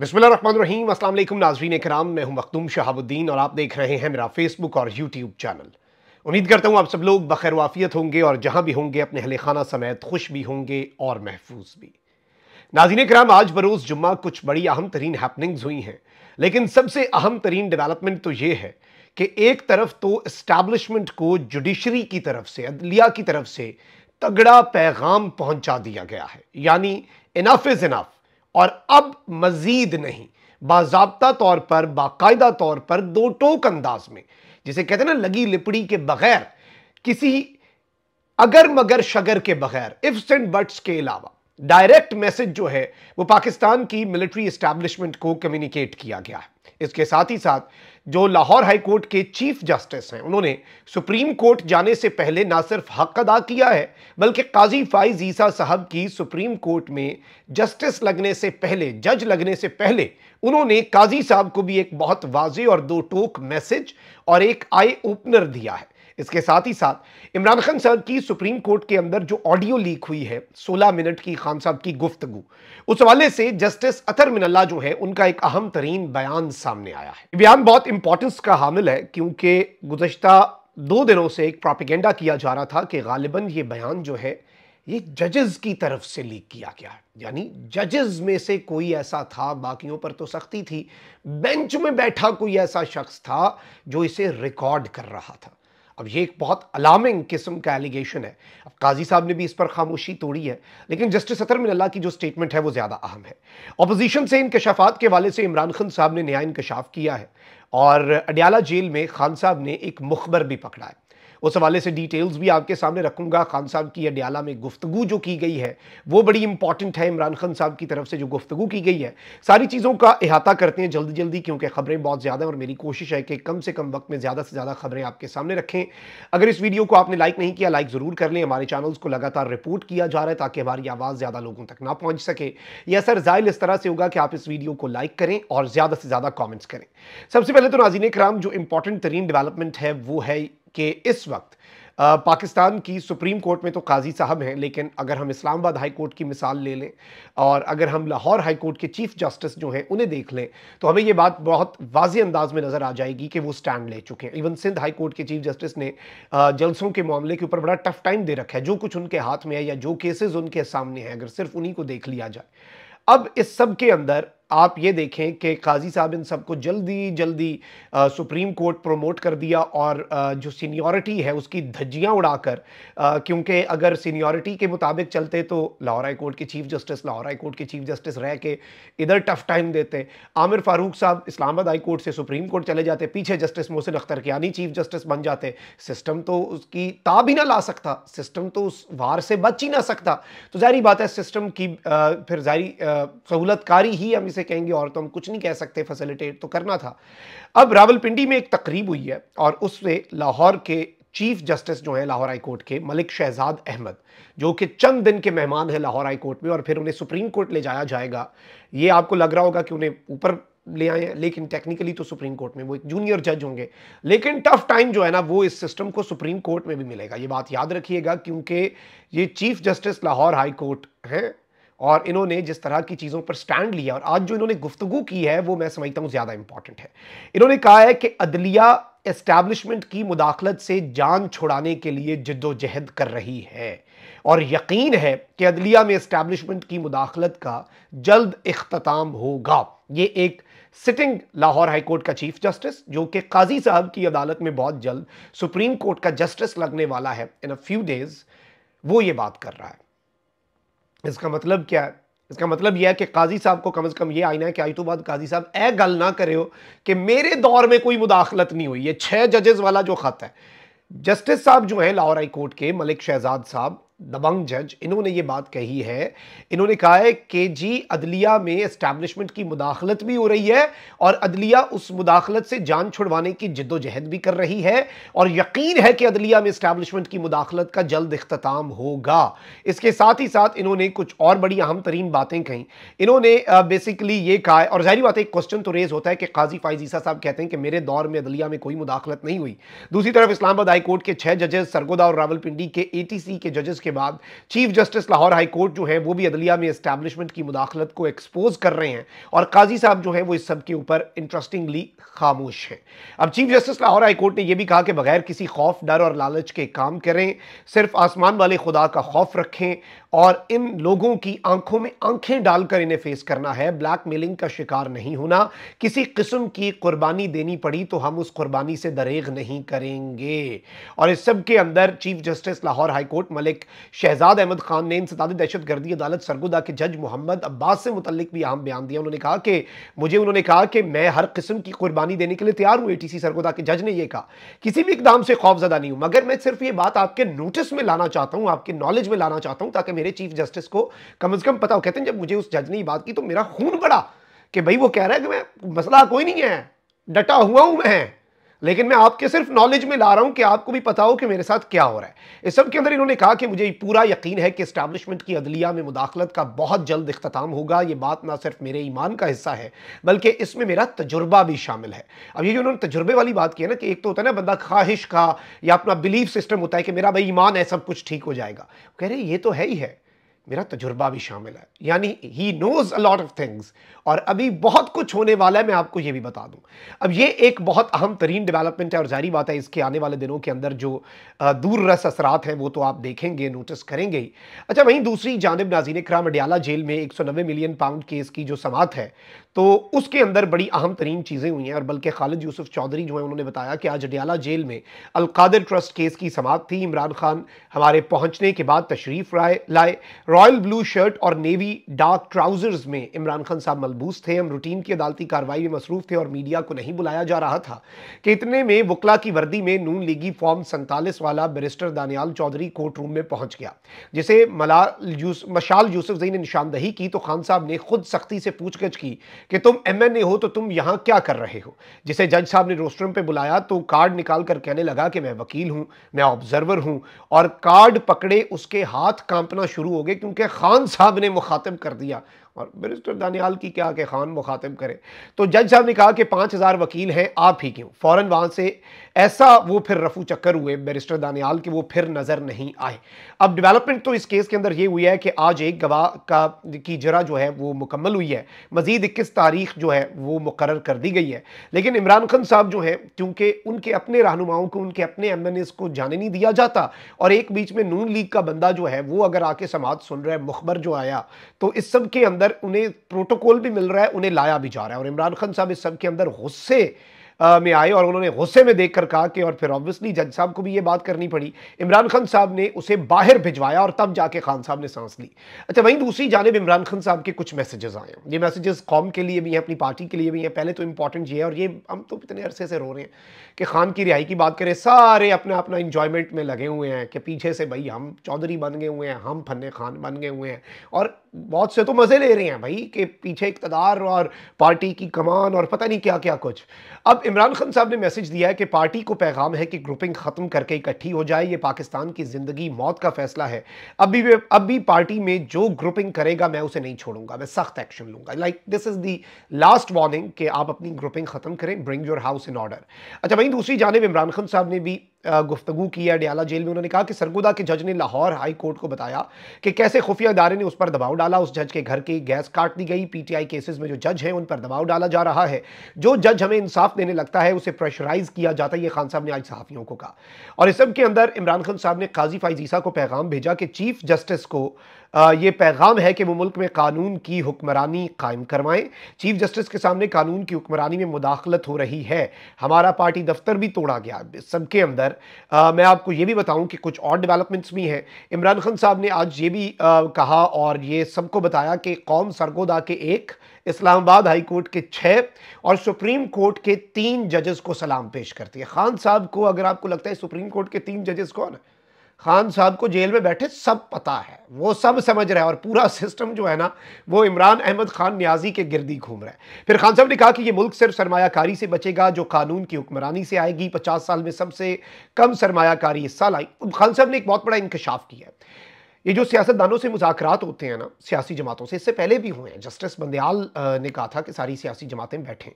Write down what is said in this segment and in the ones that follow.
बिस्मिल्लाम नाजरीन कराम मैं हूं मखदूम शहाबुद्दीन और आप देख रहे हैं मेरा फेसबुक और यूट्यूब चैनल उम्मीद करता हूं आप सब लोग बखैर वाफियत होंगे और जहां भी होंगे अपने अहल खाना समेत खुश भी होंगे और महफूज भी नाजीन कराम आज बरोज़ जुम्मा कुछ बड़ी अहम तरीन हैपनिंग्स हुई हैं लेकिन सबसे अहम तरीन डेवलपमेंट तो ये है कि एक तरफ तो इस्टेबलिशमेंट को जुडिशरी की तरफ से अदलिया की तरफ से तगड़ा पैगाम पहुंचा दिया गया है यानी इनाफ इज़ इनाफ और अब मजीद नहीं बाबा तौर पर बाकायदा तौर पर दो टोक अंदाज में जिसे कहते हैं ना लगी लिपड़ी के बगैर किसी अगर मगर शगर के बगैर इफ्स एंड बट्स के अलावा डायरेक्ट मैसेज जो है वो पाकिस्तान की मिलिट्री एस्टैब्लिशमेंट को कम्युनिकेट किया गया है इसके साथ ही साथ जो लाहौर हाई कोर्ट के चीफ जस्टिस हैं उन्होंने सुप्रीम कोर्ट जाने से पहले ना सिर्फ हक अदा किया है बल्कि काजी फाइज ईसा साहब की सुप्रीम कोर्ट में जस्टिस लगने से पहले जज लगने से पहले उन्होंने काजी साहब को भी एक बहुत वाजे और दो टोक मैसेज और एक आई ओपनर दिया है इसके साथ ही साथ इमरान खान साहब की सुप्रीम कोर्ट के अंदर जो ऑडियो लीक हुई है 16 मिनट की खान साहब की गुफ्तगु उस हवाले से जस्टिस अतर मिनल्ला जो है उनका एक अहम तरीन बयान सामने आया है बयान बहुत इंपॉर्टेंस का हामिल है क्योंकि गुजशत दो दिनों से एक प्रोपिगेंडा किया जा रहा था कि गालिबा ये बयान जो है ये जजेस की तरफ से लीक किया गया है यानी जजेस में से कोई ऐसा था बाकियों पर तो सख्ती थी बेंच में बैठा कोई ऐसा शख्स था जो इसे रिकॉर्ड कर रहा था अब ये एक बहुत अलार्मिंग किस्म का एलिगेशन है अब काजी साहब ने भी इस पर खामोशी तोड़ी है लेकिन जस्टिस अतर मिनल्ला की जो स्टेटमेंट है वो ज़्यादा अहम है अपोजिशन से इनकशाफात के वाले से इमरान खान साहब ने नया इंकशाफ किया है और अडियाला जेल में खान साहब ने एक मुखबर भी पकड़ा है उस हवाले से डिटेल्स भी आपके सामने रखूँगा खान साहब की अडियाला में गुफ्तु जो की गई है वो बड़ी इंपॉर्टेंट है इमरान खान साहब की तरफ से जो गुफ्तु की गई है सारी चीज़ों का अहाता करते हैं जल्दी जल्दी क्योंकि खबरें बहुत ज़्यादा और मेरी कोशिश है कि कम से कम वक्त में ज़्यादा से ज़्यादा खबरें आपके सामने रखें अगर इस वीडियो को आपने लाइक नहीं किया लाइक ज़रूर कर लें हमारे चैनल्स को लगातार रिपोर्ट किया जा रहा है ताकि हमारी आवाज़ ज़्यादा लोगों तक ना पहुँच सके यह असर ज़ायल इस तरह से होगा कि आप इस वीडियो को लाइक करें और ज़्यादा से ज़्यादा कॉमेंट्स करें सबसे पहले तो नाजीन कराम जो इंपॉर्टेंट तरीन डेवलपमेंट है वो है कि इस वक्त पाकिस्तान की सुप्रीम कोर्ट में तो काजी साहब हैं लेकिन अगर हम इस्लामाबाद हाई कोर्ट की मिसाल ले लें और अगर हम लाहौर हाई कोर्ट के चीफ जस्टिस जो हैं उन्हें देख लें तो हमें ये बात बहुत वाज अंदाज में नज़र आ जाएगी कि वो स्टैंड ले चुके हैं इवन सिंध हाई कोर्ट के चीफ जस्टिस ने जलसों के मामले के ऊपर बड़ा टफ टाइम दे रखा है जो कुछ उनके हाथ में है या जो केसेज उनके सामने हैं अगर सिर्फ उन्हीं को देख लिया जाए अब इस सब के अंदर आप ये देखें कि काजी साहब इन सबको जल्दी जल्दी आ, सुप्रीम कोर्ट प्रमोट कर दिया और आ, जो सीनियॉरिटी है उसकी धज्जियाँ उड़ाकर क्योंकि अगर सीनियॉरिटी के मुताबिक चलते तो लाहौर हाई कोर्ट के chief justice Lahore high court के चीफ जस्टिस रह के इधर टफ टाइम देते आमिर फारूक साहब इस्लामाबाद हाई कोर्ट से सुप्रीम कोर्ट चले जाते पीछे जस्टिस मोहसिन अख्तर यानी चीफ जस्टिस बन जाते सिस्टम तो उसकी ताब ही ना ला सकता सिस्टम तो उस वार से बच ही ना सकता तो जारी बात है सिस्टम की फिर जारी सहूलतकारी ही हम इसे से कहेंगे और तो हम कुछ नहीं कह सकते फैसिलिटेट तो करना था अब रावलपिंडी में एक तकरीब हुई है और उससे लाहौर के चीफ जस्टिस जो है लाहौर हाई कोर्ट के मलिक शहजाद अहमद जो कि चंद दिन के मेहमान हैं लाहौर हाई कोर्ट में और फिर उन्हें सुप्रीम कोर्ट ले जाया जाएगा ये आपको लग रहा होगा कि उन्हें ऊपर ले आए हैं लेकिन टेक्निकली तो सुप्रीम कोर्ट में वो एक जूनियर जज होंगे लेकिन टफ टाइम जो है ना वो इस सिस्टम को सुप्रीम कोर्ट में भी मिलेगा ये बात याद रखिएगा क्योंकि ये chief justice Lahore high court हैं और इन्होंने जिस तरह की चीज़ों पर स्टैंड लिया और आज जो इन्होंने गुफ्तु की है वो मैं समझता हूँ ज़्यादा इंपॉर्टेंट है इन्होंने कहा है कि अदलिया एस्टैब्लिशमेंट की मुदाखलत से जान छुड़ाने के लिए जद्दोजहद कर रही है और यकीन है कि अदलिया में इस्टैब्लिशमेंट की मुदाखलत का जल्द अख्ताम होगा ये एक सिटिंग लाहौर हाई कोर्ट का चीफ जस्टिस जो कि काजी साहब की अदालत में बहुत जल्द सुप्रीम कोर्ट का जस्टिस लगने वाला है इन अ फ्यू डेज वो ये बात कर रहा है इसका मतलब क्या है इसका मतलब यह है कि काजी साहब को कम से कम ये आईना है कि आई तो बाद काजी साहब ए गल ना करे हो कि मेरे दौर में कोई मुदाखलत नहीं हुई है छः जजेस वाला जो ख़त है जस्टिस साहब जो है लाहौर हाई कोर्ट के मलिक शहजाद साहब दबंग जज इन्होंने ये बात कही है इन्होंने कहा है कि जी अदलिया में इस्टेब्लिशमेंट की मुदाखलत भी हो रही है और अदलिया उस मुदाखलत से जान छुड़वाने की जिद्दोजहद भी कर रही है और यकीन है कि अदलिया में इस्टेब्लिशमेंट की मुदाखलत का जल्द अख्ताम होगा इसके साथ ही साथ इन्होंने कुछ और बड़ी अहम तरीन बातें कहीं इन्होंने बेसिकली ये कहा और जाहिर बात एक क्वेश्चन तो रेज होता है कि काजी फाइजीसा साहब कहते हैं कि मेरे दौर में अदलिया में कोई मुदाखलत नहीं हुई दूसरी तरफ इस्लामाबाद हाईकोर्ट के छह जजेस सरगोदा और रावलपिंडी के ए के जजेस के बाद chief justice Lahore high court जो है वो भी अदलिया में इस्टेब्लिशमेंट की मुदाखलत को एक्सपोज कर रहे हैं और काजी साहब जो है वो इस सब के ऊपर इंटरेस्टिंगली खामोश हैं अब chief justice Lahore high court ने यह भी कहा कि बगैर किसी खौफ डर और लालच के काम करें सिर्फ आसमान वाले खुदा का खौफ रखें और इन लोगों की आंखों में आंखें डालकर इन्हें फेस करना है ब्लैक मेलिंग का शिकार नहीं होना किसी किस्म की कुर्बानी देनी पड़ी तो हम उस कुर्बानी से दरेग नहीं करेंगे और इस सब के अंदर chief justice Lahore high court Malik Shahzad Ahmad Khan ने इंसदाद दहशत गर्दी अदालत सरगुदा के जज मोहम्मद अब्बास से मुतलिक भी अहम बयान दिया उन्होंने कहा कि मुझे उन्होंने कहा कि मैं हर किस्म की कुर्बानी देने के लिए तैयार हूँ ए टी सी सरगुदा के जज ने यह कहा किसी भी इकदाम से खौफजदा नहीं हूँ मगर मैं सिर्फ ये बात आपके नोटिस में लाना चाहता हूँ आपके नॉलेज में लाना चाहता हूँ ताकि मेरे चीफ जस्टिस को कम अज़ कम पता हो कहते हैं जब मुझे उस जज ने ये बात की तो मेरा खून बढ़ा कि भाई वो कह रहा है कि मैं मसला कोई नहीं है डटा हुआ हूँ मैं लेकिन मैं आपके सिर्फ नॉलेज में ला रहा हूं कि आपको भी पता हो कि मेरे साथ क्या हो रहा है इस सब के अंदर इन्होंने कहा कि मुझे पूरा यकीन है कि इस्टेब्लिशमेंट की अदलिया में मुदाखलत का बहुत जल्द अख्ताम होगा ये बात ना सिर्फ मेरे ईमान का हिस्सा है बल्कि इसमें मेरा तजुर्बा भी शामिल है अब ये जो उन्होंने तजुर्बे वाली बात की है ना कि एक तो होता है ना बंदा ख्वाहिश का या अपना बिलीफ सिस्टम होता है कि मेरा भाई ईमान है सब कुछ ठीक हो जाएगा कह रहे ये तो है ही है मेरा तजुर्बा भी शामिल है यानी he knows lot of things और अभी बहुत कुछ होने वाला है मैं आपको ये भी बता दूं अब ये एक बहुत अहम तरीन डेवलपमेंट है और जारी बात है इसके आने वाले दिनों के अंदर जो दूर रस असरात हैं वो तो आप देखेंगे नोटिस करेंगे ही अच्छा वहीं दूसरी जानब नाजीन कराम अडियाला जेल में एक मिलियन पाउंड केस की जो समात है तो उसके अंदर बड़ी अहम तरीन चीज़ें हुई हैं और बल्कि खालिद यूसुफ चौधरी जो है उन्होंने बताया कि आज अडियाला जेल में अलकादर ट्रस्ट केस की समात थी इमरान खान हमारे पहुँचने के बाद तशरीफ़ राय लाए रॉयल ब्लू शर्ट और नेवी डार्क ट्राउजर्स में इमरान खान साहब मलबूस थे हम रूटीन की अदालती कार्रवाई में मसरूफ थे और मीडिया को नहीं बुलाया जा रहा था कि इतने में वकला की वर्दी में नून लीगी फॉर्म सैंतालीस वाला barrister Daniyal Chaudhry court room में पहुंच गया जिसे मलाल यूस, मशाल यूसुफ जई ने निशानदही की तो खान साहब ने खुद सख्ती से पूछगछ की कि तुम एम एन ए हो तो तुम यहाँ क्या कर रहे हो जिसे जज साहब ने रोस्टरूम पर बुलाया तो कार्ड निकाल कर कहने लगा कि मैं वकील हूँ मैं ऑब्जर्वर हूँ और कार्ड पकड़े उसके हाथ कांपना शुरू हो गए क्योंकि उनके खान साहब ने मुखातब कर दिया और मिनिस्टर दानियाल की क्या के खान मुखातब करें तो जज साहब ने कहा कि पाँच हज़ार वकील हैं आप ही क्यों फ़ौर वहाँ से ऐसा वो फिर रफू चक्कर हुए बैरिस्टर दानियाल के वो फिर नज़र नहीं आए अब डेवलपमेंट तो इस केस के अंदर ये हुई है कि आज एक गवाह का की जरा जो है वो मुकम्मल हुई है मजीद इक्कीस तारीख जो है वो मुकर कर दी गई है लेकिन इमरान खान साहब जो है क्योंकि उनके अपने रहनुमाओं को उनके अपने एम एन एस को जाने नहीं दिया जाता और एक बीच में नून लीग का बंदा जो है वो अगर आके समाज सुन रहा है मुखबर जो आया तो इस सब के अंदर अंदर उन्हें प्रोटोकॉल भी मिल रहा है उन्हें लाया भी जा रहा है और इमरान खान साहब इस सब के अंदर गुस्से में आए और उन्होंने गुस्से में देखकर कहा कि और फिर ऑब्वियसली जज साहब को भी ये बात करनी पड़ी इमरान खान साहब ने उसे बाहर भिजवाया और तब जाके खान साहब ने सांस ली अच्छा वहीं दूसरी जानब इमरान खान साहब के कुछ मैसेजेस आए हैं ये मैसेजेस कौम के लिए भी हैं अपनी पार्टी के लिए भी हैं पहले तो इंपॉर्टेंट ये है और ये हम तो इतने अरसे से रो रहे हैं कि खान की रिहाई की बात करें सारे अपना अपना इंजॉयमेंट में लगे हुए हैं कि पीछे से भाई हम चौधरी बन गए हुए हैं हम फन्ने खान बन गए हुए हैं और मौत से तो मज़े ले रहे हैं भाई कि पीछे इकतदार और पार्टी की कमान और पता नहीं क्या क्या कुछ अब इमरान खान साहब ने मैसेज दिया है कि पार्टी को पैगाम है कि ग्रुपिंग ख़त्म करके इकट्ठी हो जाए ये पाकिस्तान की ज़िंदगी मौत का फैसला है अब भी अब भी पार्टी में जो ग्रुपिंग करेगा मैं उसे नहीं छोड़ूंगा मैं सख्त एक्शन लूंगा like this is the last warning कि आप अपनी ग्रुपिंग ख़त्म करें bring your house in order अच्छा भाई दूसरी जानब इमरान खान साहब ने भी गुफ्तु की है अडियाला जेल में उन्होंने कहा कि सरगुदा के जज ने लाहौर हाई कोर्ट को बताया कि कैसे खुफिया इदारे ने उस पर दबाव डाला उस जज के घर की गैस काट दी गई पीटीआई केसेस में जो जज हैं उन पर दबाव डाला जा रहा है जो जज हमें इंसाफ देने लगता है उसे प्रेशराइज किया जाता है ये खान साहब ने आज सहाफ़ियों को कहा और इस सब के अंदर इमरान खान साहब ने काजी फाइजीसा को पैगाम भेजा कि चीफ जस्टिस को ये पैगाम है कि वो मुल्क में कानून की हुक्मरानी कायम करवाएं चीफ जस्टिस के सामने कानून की हुक्मरानी में मुदाखलत हो रही है हमारा पार्टी दफ्तर भी तोड़ा गया सबके अंदर आ, मैं आपको ये भी बताऊं कि कुछ और डेवलपमेंट्स भी हैं इमरान खान साहब ने आज ये भी आ, कहा और ये सबको बताया कि कौम सरगोदा के एक इस्लामाबाद हाई कोर्ट के छः और सुप्रीम कोर्ट के तीन जजेस को सलाम पेश करती है खान साहब को अगर आपको लगता है सुप्रीम कोर्ट के तीन जजेस कौन है खान साहब को जेल में बैठे सब पता है वो सब समझ रहा है और पूरा सिस्टम जो है ना वो इमरान अहमद खान न्याजी के गिरदी घूम रहा है फिर खान साहब ने कहा कि ये मुल्क सिर्फ सरमाकारी से बचेगा जो कानून की हुक्मरानी से आएगी पचास साल में सबसे कम सरमाकारी इस साल आई खान साहब ने एक बहुत बड़ा इंकशाफ किया है ये जो सियासतदानों से मुजात होते हैं ना सियासी जमातों से इससे पहले भी हुए हैं जस्टिस बंदयाल ने कहा था कि सारी सियासी जमातें बैठें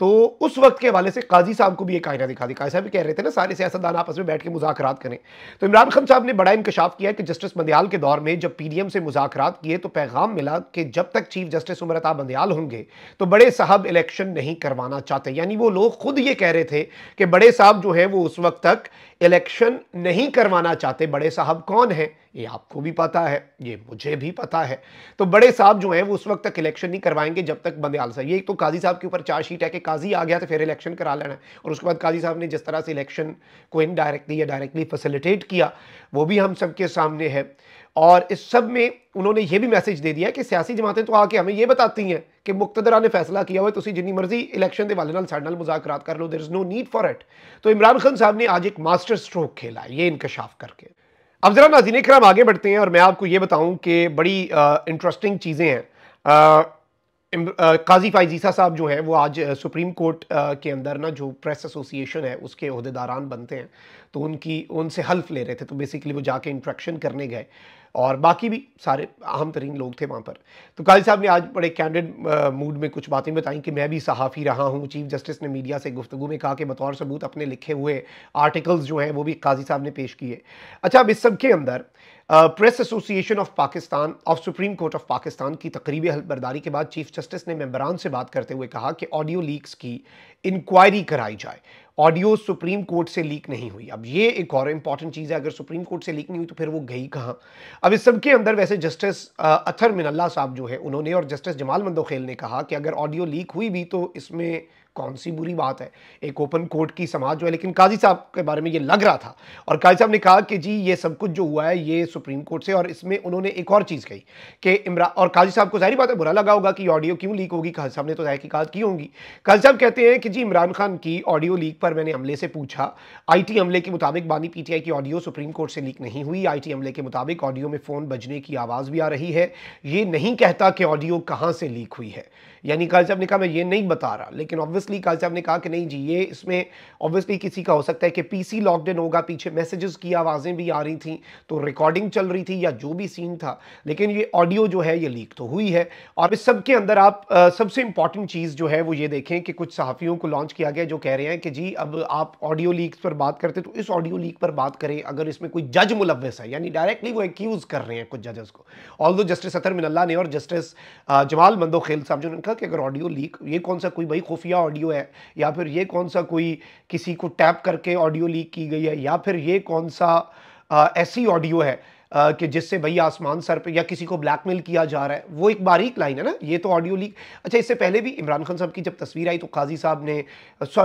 तो उस वक्त के हवाले से काजी साहब को भी एक आयना दिखा दी काजी साहब भी कह रहे थे ना सारे सियासतदान आपस में बैठ के मुजाकरात करें तो इमरान खान साहब ने बड़ा इंकशाफ किया कि जस्टिस मंदयाल के दौर में जब पीडीएम से मुजाकरात किए तो पैगाम मिला कि जब तक चीफ जस्टिस उमर मंदयाल होंगे तो बड़े साहब इलेक्शन नहीं करवाना चाहते यानी वो लोग खुद ये कह रहे थे कि बड़े साहब जो हैं वो उस वक्त तक इलेक्शन नहीं करवाना चाहते बड़े साहब कौन हैं ये आपको भी पता है ये मुझे भी पता है तो बड़े साहब जो हैं वो उस वक्त तक इलेक्शन नहीं करवाएंगे जब तक बंदयाल साहब ये तो काजी साहब के ऊपर चार्जशीट है कि काजी आ गया तो फिर इलेक्शन करा लेना है और उसके बाद काजी साहब ने जिस तरह से इलेक्शन को इनडायरेक्टली या डायरेक्टली फैसिलिटेट किया वो भी हम सबके सामने है और इस सब में उन्होंने ये भी मैसेज दे दिया कि सियासी जमातें तो आके हमें ये बताती हैं कि मुक्तदरा ने फैसला किया हुआ तुम जिनी मर्जी इलेक्शन के वाले साढ़े मुजाकर कर लो there is no need for it तो इमरान खान साहब ने आज एक मास्टर स्ट्रोक खेला ये इंकशाफ करके अब ज़रा नाजीन हम आगे बढ़ते हैं और मैं आपको ये बताऊं कि बड़ी इंटरेस्टिंग चीज़ें हैं काजी फाइजीसा साहब जो हैं वो आज सुप्रीम कोर्ट के अंदर ना जो प्रेस एसोसिएशन है उसके अहदेदारान बनते हैं तो उनकी उनसे हल्फ ले रहे थे तो बेसिकली वो जाके इंट्रैक्शन करने गए और बाकी भी सारे अहम तरीन लोग थे वहाँ पर तो काजी साहब ने आज बड़े कैंडिड मूड में कुछ बातें बताई कि मैं भी सहाफ़ी रहा हूँ चीफ जस्टिस ने मीडिया से गुफ्तु में कहा कि बतौर सबूत अपने लिखे हुए आर्टिकल्स जो हैं वो भी काजी साहब ने पेश किए अच्छा अब इस सब के अंदर press association of Pakistan of supreme court of Pakistan की तकरीबी हलबरदारी के बाद चीफ जस्टिस ने मेम्बरान से बात करते हुए कहा कि ऑडियो लीक्स की इंक्वायरी कराई जाए ऑडियो सुप्रीम कोर्ट से लीक नहीं हुई अब ये एक और इंपॉर्टेंट चीज़ है अगर सुप्रीम कोर्ट से लीक नहीं हुई तो फिर वो गई कहाँ अब इस सबके अंदर वैसे जस्टिस अथर मिनल्ला साहब जो है उन्होंने और जस्टिस जमाल मंदोखेल ने कहा कि अगर ऑडियो लीक हुई भी तो इसमें कौन सी बुरी बात है एक ओपन कोर्ट की समाज जो है लेकिन काजी साहब के बारे में ये लग रहा था और काजी साहब ने कहा कि जी ये सब कुछ जो हुआ है ये सुप्रीम कोर्ट से और इसमें उन्होंने एक और चीज़ कही कि इमरान और काजी साहब को जाहिर बात है बुरा लगा होगा कि ऑडियो क्यों लीक होगी काजी साहब ने तो जाहिर की बात की होंगी काजी साहब कहते हैं कि जी इमरान खान की ऑडियो लीक पर मैंने हमले से पूछा आई टी हमले के मुताबिक बानी पी की ऑडियो सुप्रीम कोर्ट से लीक नहीं हुई आई टी हमले के मुताबिक ऑडियो में फ़ोन बजने की आवाज़ भी आ रही है ये नहीं कहता कि ऑडियो कहाँ से लीक हुई है यानी काजी साहब ने कहा मैं ये नहीं बता रहा लेकिन ऑब्वियस ऑब्वियसली कल साहब ने कहा कि नहीं जी ये इसमें ऑब्वियसली किसी का हो सकता है कि पीसी लॉक्ड इन होगा पीछे मैसेजेस की आवाज़ें भी आ रही थी तो रिकॉर्डिंग चल रही थी या जो भी सीन था लेकिन ये ऑडियो जो है ये लीक तो हुई है और इस सब के अंदर आप सबसे इंपॉर्टेंट चीज़ जो है वो ये देखें कि कुछ सहाफ़ियों को लॉन्च किया गया जो कह रहे हैं कि जी अब आप ऑडियो लीक पर बात करते तो इस ऑडियो लीक पर बात करें अगर इसमें कोई जज मुलवस है यानी डायरेक्टली वो एक्यूज़ कर रहे हैं कुछ जजेस को ऑल जस्टिस अतर मिनल्ला ने और जस्टिस जमाल मंदोखेल साहब जो ने कहा कि अगर ऑडियो लीक ये कौन सा कोई भाई खुफिया ऑडियो है या फिर ये कौन सा कोई किसी को टैप करके ऑडियो लीक की गई है या फिर ये कौन सा ऐसी ऑडियो है कि जिससे भाई आसमान सर पे या किसी को ब्लैकमेल किया जा रहा है वो एक बारीक लाइन है ना ये तो ऑडियो लीक अच्छा इससे पहले भी इमरान खान साहब की जब तस्वीर आई तो काजी साहब ने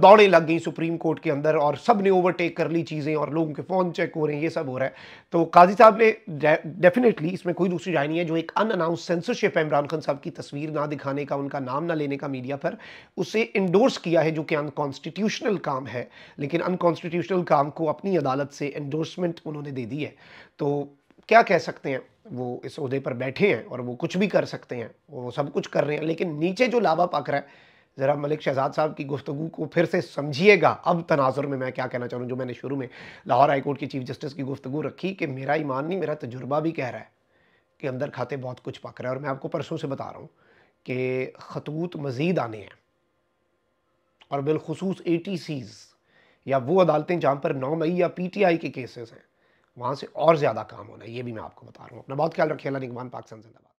दौड़ें लग गई सुप्रीम कोर्ट के अंदर और सब ने ओवरटेक कर ली चीज़ें और लोगों के फ़ोन चेक हो रहे हैं ये सब हो रहा है तो काजी साहब ने डेफिनेटली इसमें कोई दूसरी राय नहीं है जो एक अनअनाउंस सेंसरशिप है इमरान खान साहब की तस्वीर ना दिखाने का उनका नाम ना लेने का मीडिया पर उसे इंडोर्स किया है जो कि अनकॉन्स्टिट्यूशनल काम है लेकिन अनकॉन्स्टिट्यूशनल काम को अपनी अदालत से इंडोर्समेंट उन्होंने दे दी है तो क्या कह सकते हैं वो इस उहदे पर बैठे हैं और वो कुछ भी कर सकते हैं वो सब कुछ कर रहे हैं लेकिन नीचे जो लावा पक रहा है ज़रा मलिक शहजाद साहब की गुफ्तु को फिर से समझिएगा अब तनाजुर में मैं क्या कहना चाहूँ जो मैंने शुरू में लाहौर हाईकोर्ट की चीफ जस्टिस की गुफ्तु रखी कि मेरा ईमान नहीं मेरा तजुर्बा भी कह रहा है कि अंदर खाते बहुत कुछ पक रहा है और मैं आपको परसों से बता रहा हूँ कि खतूत मज़ीद आने हैं और बिलखसूस ए टी सीज़ या वो अदालतें जहाँ पर नौ मई या पी टी आई के केसेस हैं वहाँ से और ज़्यादा काम होना है ये भी मैं आपको बता रहा हूँ अपना बहुत ख्याल रखिए अल्लाह निकमान पाकिस्तान जिंदाबाद